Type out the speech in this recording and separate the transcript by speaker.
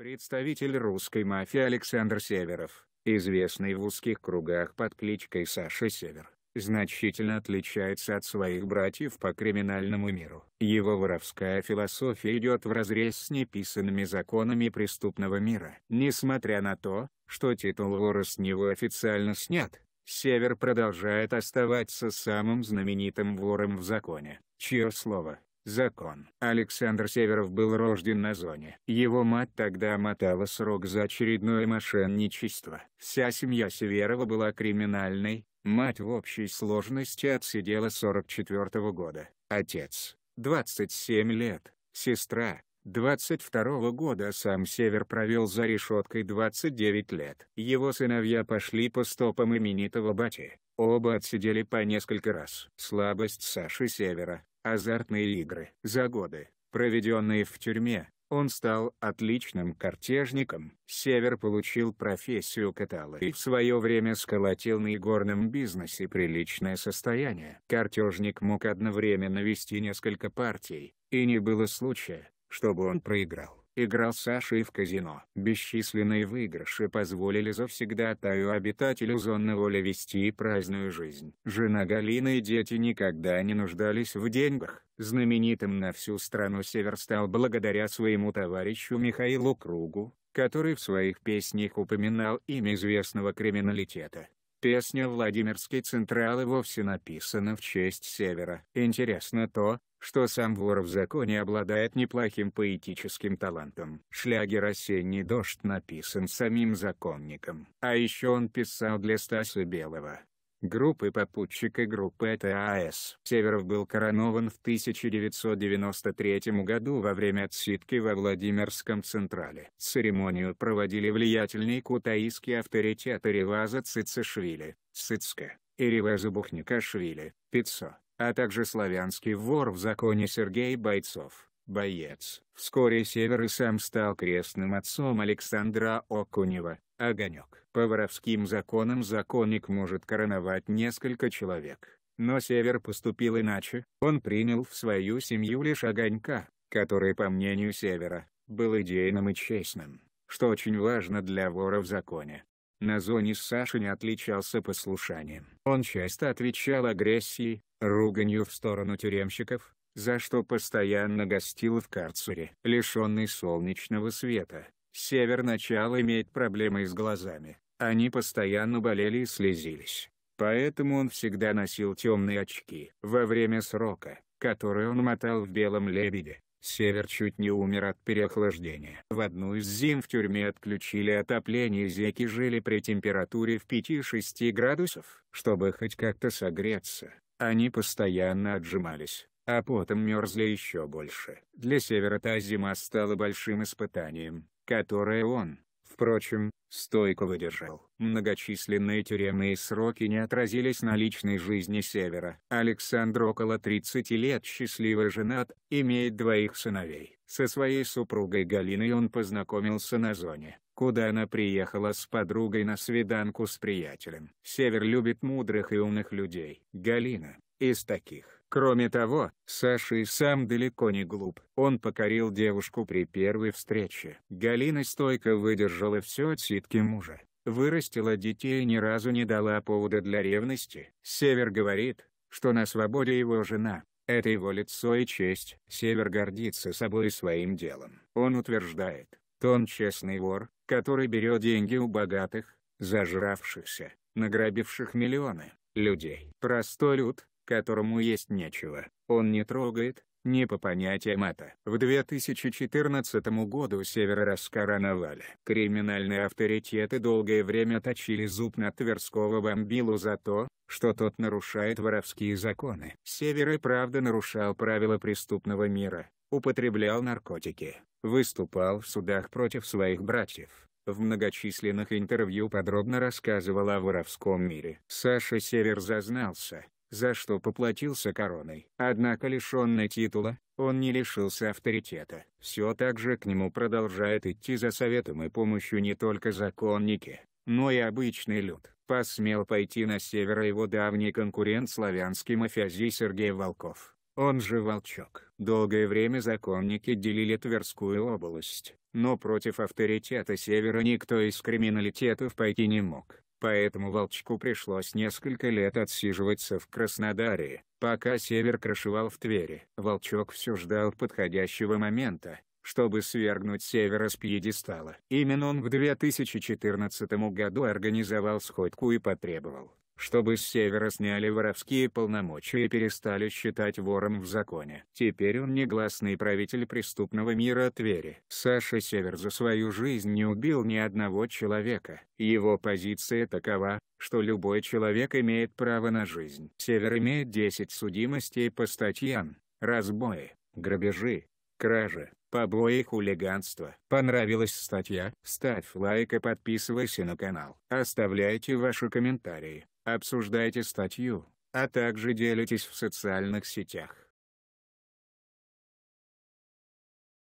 Speaker 1: Представитель русской мафии Александр Северов, известный в узких кругах под кличкой Саша Север, значительно отличается от своих братьев по криминальному миру. Его воровская философия идет вразрез с неписанными законами преступного мира. Несмотря на то, что титул вора с него официально снят, Север продолжает оставаться самым знаменитым вором в законе, чье слово, Закон. Александр Северов был рожден на зоне. Его мать тогда мотала срок за очередное мошенничество. Вся семья Северова была криминальной, мать в общей сложности отсидела 44 -го года, отец – 27 лет, сестра 22 года сам Север провел за решеткой 29 лет. Его сыновья пошли по стопам именитого бати, оба отсидели по несколько раз. Слабость Саши Севера азартные игры. За годы, проведенные в тюрьме, он стал отличным картежником. Север получил профессию катала и в свое время сколотил на игорном бизнесе приличное состояние. Картежник мог одновременно вести несколько партий, и не было случая, чтобы он проиграл играл Саша и в казино. Бесчисленные выигрыши позволили Таю обитателю зоны Оля вести праздную жизнь. Жена Галина и дети никогда не нуждались в деньгах. Знаменитым на всю страну Север стал благодаря своему товарищу Михаилу Кругу, который в своих песнях упоминал имя известного криминалитета. Песня «Владимирский централы вовсе написана в честь Севера. Интересно то, что сам вор в законе обладает неплохим поэтическим талантом. Шлягер «Осенний дождь» написан самим законником. А еще он писал для Стаса Белого группы «Попутчик» и группы АТАС. Северов был коронован в 1993 году во время отсидки во Владимирском Централе. Церемонию проводили влиятельные кутаистские авторитеты Реваза Цицишвили, Цицка, и Реваза Бухникашвили, Пиццо, а также славянский вор в законе Сергей Бойцов боец. Вскоре Север и сам стал крестным отцом Александра Окунева, огонек. По воровским законам законник может короновать несколько человек. Но Север поступил иначе, он принял в свою семью лишь огонька, который по мнению Севера, был идейным и честным, что очень важно для вора в законе. На зоне Саша не отличался послушанием. Он часто отвечал агрессии, руганью в сторону тюремщиков, за что постоянно гостил в карцере. Лишенный солнечного света, Север начал иметь проблемы с глазами. Они постоянно болели и слезились. Поэтому он всегда носил темные очки. Во время срока, который он мотал в «Белом лебеде», Север чуть не умер от переохлаждения. В одну из зим в тюрьме отключили отопление зеки жили при температуре в 5-6 градусов. Чтобы хоть как-то согреться, они постоянно отжимались, а потом мерзли еще больше. Для Севера та зима стала большим испытанием которое он, впрочем, стойко выдержал. Многочисленные тюремные сроки не отразились на личной жизни Севера. Александр около 30 лет счастливо женат, имеет двоих сыновей. Со своей супругой Галиной он познакомился на зоне, куда она приехала с подругой на свиданку с приятелем. Север любит мудрых и умных людей. Галина, из таких. Кроме того, Саша и сам далеко не глуп. Он покорил девушку при первой встрече. Галина стойко выдержала все от ситки мужа. Вырастила детей и ни разу не дала повода для ревности. Север говорит, что на свободе его жена. Это его лицо и честь. Север гордится собой и своим делом. Он утверждает, что он честный вор, который берет деньги у богатых, зажравшихся, награбивших миллионы людей. Простой люд, которому есть нечего. Он не трогает, не по понятиям это. В 2014 году Север раскороновали. Криминальные авторитеты долгое время точили зуб на Тверского бомбилу за то, что тот нарушает воровские законы. Север и правда нарушал правила преступного мира, употреблял наркотики, выступал в судах против своих братьев. В многочисленных интервью подробно рассказывал о воровском мире. Саша Север зазнался, за что поплатился короной. Однако лишенный титула, он не лишился авторитета. Все так же к нему продолжает идти за советом и помощью не только законники, но и обычный люд. Посмел пойти на север его давний конкурент славянский мафиази Сергей Волков. Он же Волчок. Долгое время законники делили Тверскую область, но против авторитета севера никто из криминалитетов пойти не мог поэтому Волчку пришлось несколько лет отсиживаться в Краснодаре, пока Север крышевал в Твери. Волчок все ждал подходящего момента, чтобы свергнуть Севера с пьедестала. Именно он в 2014 году организовал сходку и потребовал, чтобы с севера сняли воровские полномочия и перестали считать вором в законе. Теперь он негласный правитель преступного мира Твери. Саша Север за свою жизнь не убил ни одного человека. Его позиция такова, что любой человек имеет право на жизнь. Север имеет 10 судимостей по статьям, разбои, грабежи, кражи, побои и хулиганство. Понравилась статья? Ставь лайк и подписывайся на канал. Оставляйте ваши комментарии обсуждайте статью, а также делитесь в социальных сетях.